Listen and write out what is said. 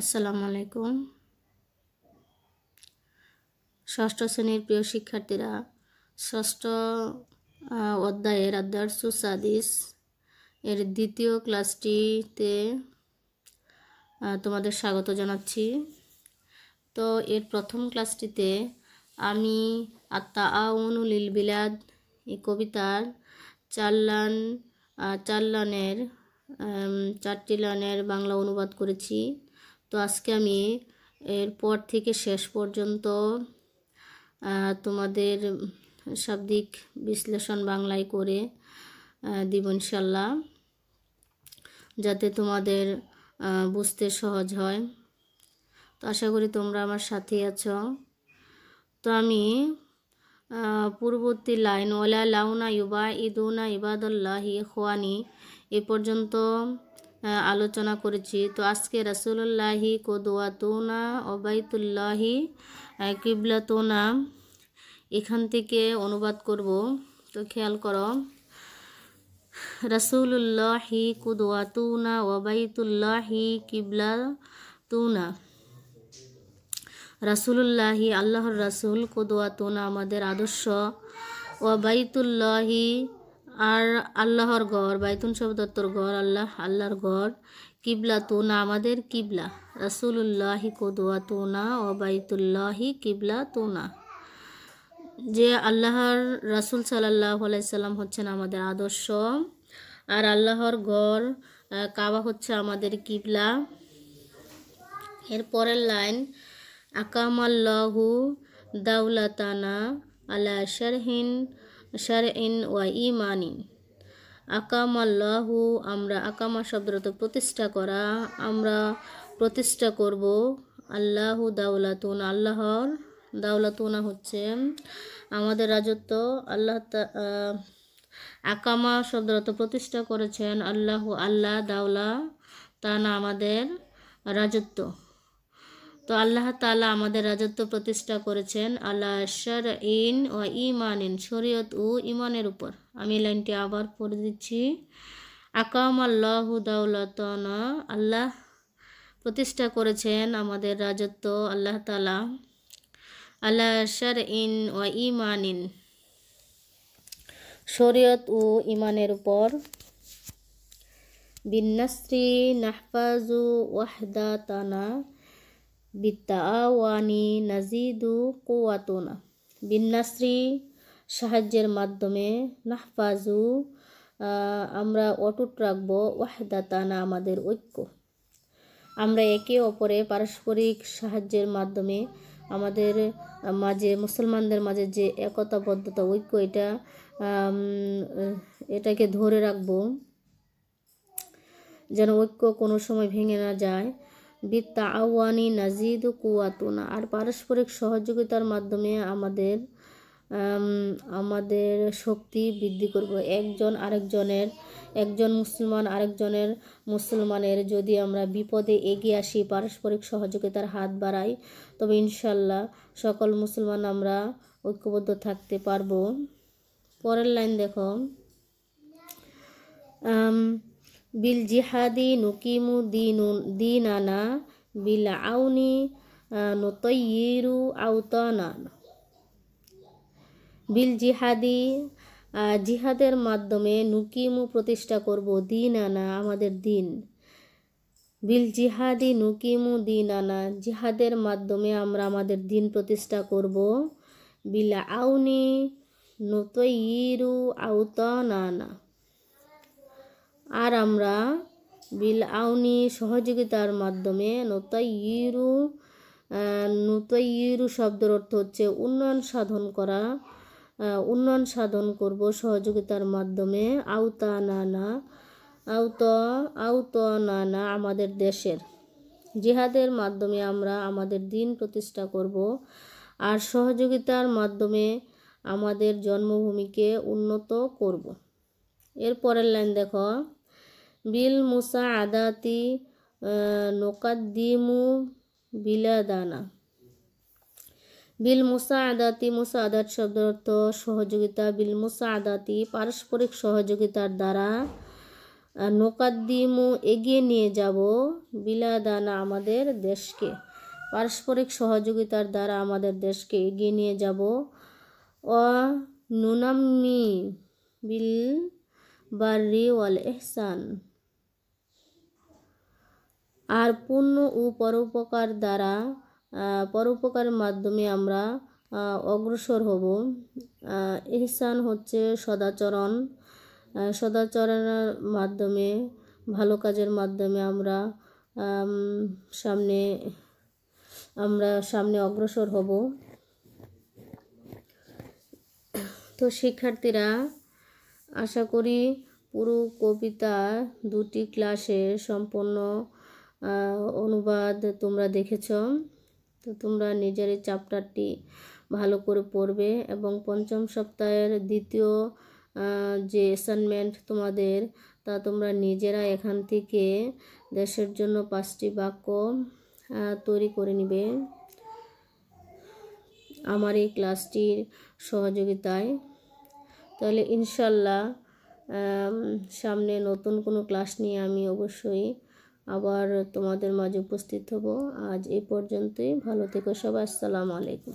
আসসালামু আলাইকুম ষষ্ঠ শ্রেণীর প্রিয় শিক্ষার্থীরা ষষ্ঠ অধ্যায়ের আদারসু সাদিস এর দ্বিতীয় ক্লাসটিতে তোমাদের স্বাগত জানাচ্ছি তো এর প্রথম ক্লাসটিতে আমি আত্মা লিল বিলাদ এই কবিতার চাল্লান চাল্লানের চারটি লানের বাংলা অনুবাদ করেছি তো আজকে আমি এরপর থেকে শেষ পর্যন্ত তোমাদের শাব্দিক বিশ্লেষণ বাংলায় করে দিব ইনশাল্লাহ যাতে তোমাদের বুঝতে সহজ হয় তো আশা করি তোমরা আমার সাথে আছো তো আমি পূর্ববর্তী লাইন ওলা লাউনা ইউবা ইদুনা ইবাদুল্লাহি খোয়ানি এ পর্যন্ত আলোচনা করেছি তো আজকে রাসুল্লাহি কোদোয়াতুনা অবায়তুল্লাহি কিবলাতুনা এখান থেকে অনুবাদ করব তো খেয়াল করো রাসুল্লাহি কুদওয়াতুনা ওবাইতুল্লাহি কিবলা তুনা রাসুলুল্লাহি আল্লাহর রাসুল কুদওয়াতুনা আমাদের আদর্শ ওবাইতুল্লাহি আর আল্লাহর ঘর বাইতুন শব্দত্তর ঘর আল্লাহ আল্লাহর ঘর কিবলা তুনা আমাদের কিবলা রাসুলুল্লাহি কদুয়া তুনা ও বাইতুল্লাহি কিবলা তুনা যে আল্লাহর রাসুল সাল্লাহ আলাইসাল্লাম হচ্ছেন আমাদের আদর্শ আর আল্লাহর ঘর কাবা হচ্ছে আমাদের কিবলা এর পরের লাইন আকামাল্লাহু দাউলাতানা আল্লাহ শারহিন শারঈন ওয়া ইমানিন আকামাল্লাহু আমরা আকামা শব্দরত প্রতিষ্ঠা করা আমরা প্রতিষ্ঠা করব আল্লাহু দাউলাতুন আল্লাহর দাউলাতুনা হচ্ছে আমাদের রাজত্ব আল্লাহ আকামা শব্দরত প্রতিষ্ঠা করেছেন আল্লাহু আল্লাহ দাউলা তা না আমাদের রাজত্ব তো আল্লাহ তালা আমাদের রাজত্ব প্রতিষ্ঠা করেছেন আল্লাহ শর ইন ও ইমান ইন শরীয়ত ও ইমানের উপর আমি লাইনটি আবার পড়ে দিচ্ছি আকাম আল্লাহ আল্লাহ প্রতিষ্ঠা করেছেন আমাদের রাজত্ব আল্লাহ তালা আল্লাহ শর ইন ও ইমান ইন শরীয়ত ও ইমানের উপর বিন্নাশ্রী নাহফাজু ওয়াহদাতানা বিদ্যাওয়ানি নাজিদু কুয়াতুনা বিন্যাশ্রী সাহায্যের মাধ্যমে নাহফাজু আমরা অটুট রাখব ওয়াহদাতানা আমাদের ঐক্য আমরা একে অপরে পারস্পরিক সাহায্যের মাধ্যমে আমাদের মাঝে মুসলমানদের মাঝে যে একতাবদ্ধতা ঐক্য এটা এটাকে ধরে রাখব যেন ঐক্য কোনো সময় ভেঙে না যায় বিত্তা আওয়ানি নাজিদ কুয়াতুনা আর পারস্পরিক সহযোগিতার মাধ্যমে আমাদের আমাদের শক্তি বৃদ্ধি করব একজন আরেকজনের একজন মুসলমান আরেকজনের মুসলমানের যদি আমরা বিপদে এগিয়ে আসি পারস্পরিক সহযোগিতার হাত বাড়াই তবে ইনশাল্লাহ সকল মুসলমান আমরা ঐক্যবদ্ধ থাকতে পারবো পরের লাইন দেখো বিল জিহাদি নুকিমু দিন আনা বিল আউনি নতইরু আউতানা বিল জিহাদি জিহাদের মাধ্যমে নুকিমু প্রতিষ্ঠা করব দিন আনা আমাদের দিন বিল জিহাদি নুকিমু দিন আনা জিহাদের মাধ্যমে আমরা আমাদের দিন প্রতিষ্ঠা করব বিল আউনি নতইরু আউতানা আর আমরা বিল আউনি সহযোগিতার মাধ্যমে নতাইরু নতাইরু শব্দের অর্থ হচ্ছে উন্নয়ন সাধন করা উন্নয়ন সাধন করব সহযোগিতার মাধ্যমে আওতা নানা আওত আওত নানা আমাদের দেশের জিহাদের মাধ্যমে আমরা আমাদের দিন প্রতিষ্ঠা করব আর সহযোগিতার মাধ্যমে আমাদের জন্মভূমিকে উন্নত করব এরপরের লাইন দেখো বিল মুসা আদাতি নোকাদ্দিমু বিলাদানা বিল মুসা আদাতি মুসা আদাত শব্দ অর্থ সহযোগিতা বিল মুসা আদাতি পারস্পরিক সহযোগিতার দ্বারা নোকাদ্দিমু এগিয়ে নিয়ে যাব বিলাদানা আমাদের দেশকে পারস্পরিক সহযোগিতার দ্বারা আমাদের দেশকে এগিয়ে নিয়ে যাব ও নুনাম্মি বিল বারি ওয়াল এহসান আর পূর্ণ ও পরোপকার দ্বারা পরোপকার মাধ্যমে আমরা অগ্রসর হব ইহসান হচ্ছে সদাচরণ সদাচরণের মাধ্যমে ভালো কাজের মাধ্যমে আমরা সামনে আমরা সামনে অগ্রসর হব তো শিক্ষার্থীরা আশা করি পুরো কবিতা দুটি ক্লাসে সম্পূর্ণ অনুবাদ তোমরা দেখেছ তো তোমরা নিজের এই চ্যাপ্টারটি ভালো করে পড়বে এবং পঞ্চম সপ্তাহের দ্বিতীয় যে অ্যাসাইনমেন্ট তোমাদের তা তোমরা নিজেরা এখান থেকে দেশের জন্য পাঁচটি বাক্য তৈরি করে নিবে আমার এই ক্লাসটির সহযোগিতায় তাহলে ইনশাল্লাহ সামনে নতুন কোনো ক্লাস নিয়ে আমি অবশ্যই আবার তোমাদের মাঝে উপস্থিত হব আজ এ পর্যন্তই ভালো থেকো সবাই আসসালামু আলাইকুম